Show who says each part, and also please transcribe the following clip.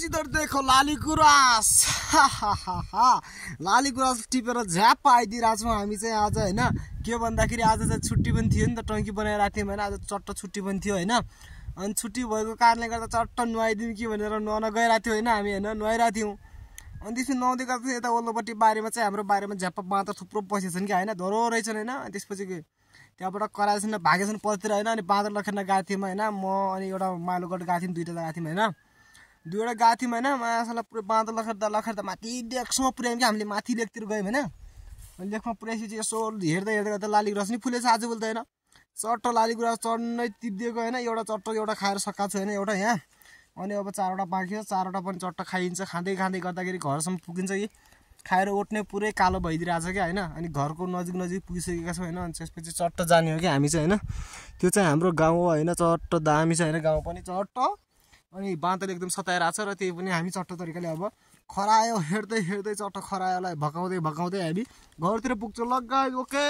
Speaker 1: जिधर देखो लाली गुराँस लाली गुराँस टिपेर झ्याप आइदिइरहेको हामी चाहिँ आज होइन के भन्दाखेरि आज चाहिँ छुट्टी पनि थियो नि त टङ्की बनाइरहेको थियौँ होइन आज चट्ट छुट्टी पनि थियो होइन अनि छुट्टी भएको कारणले गर्दा चट्ट नुहाइदिउँ कि भनेर नुहाउन गइरहेको थियो होइन हामी होइन नुहाइरहेको थियौँ अनि त्यसपछि नुहाउँदै गर्दा यता ओल्लोपट्टि बारीमा चाहिँ हाम्रो बारेमा झ्याप्प बाँदर थुप्रो पसेछन् कि होइन धोरो रहेछन् होइन अनि त्यसपछि त्यहाँबाट कराएछन् भागेछन् पछितिर होइन अनि बाँदर लखेर गएको थियौँ होइन म अनि एउटा मालुगढ गएको थियौँ दुइटा गएको थियौँ होइन दुईवटा गएको थियौँ होइन माछालाई पुरै बाँदो लखर्दा लखर्दा माथि लेखसम्म पुऱ्यायौँ कि हामीले माथि लेखतिर गयौँ होइन अनि लेखमा पुऱ्याएपछि यसो हेर्दा हेर्दै गर्दा लाली गुराँस नि फुलेछ आज होइन चट्ट लाली गुराँस चढ्नै टिपिदिएको होइन एउटा चट्टो एउटा खाएर सकाएको छु होइन एउटा यहाँ अनि अब चारवटा बाँकी छ चारवटा पनि चट्ट खाइन्छ खाँदै खाँदै गर्दाखेरि घरसम्म पुगिन्छ कि खाएर नै पुरै कालो भइदिरहेको छ क्या होइन अनि घरको नजिक नजिक पुगिसकेका छौँ होइन अनि त्यसपछि चट्ट जाने हो कि हामी चाहिँ होइन त्यो चाहिँ हाम्रो गाउँ होइन चट्ट दामी छ होइन गाउँ पनि चट्ट अनि बाँदर एकदम सताइरहेको छ र त्यही पनि हामी चट्टो तरिकाले अब खरायो हेर्दै हेर्दै चट्ट खरायोलाई भगाउँदै भगाउँदै हामी घरतिर पुग्छौँ लगायो ओके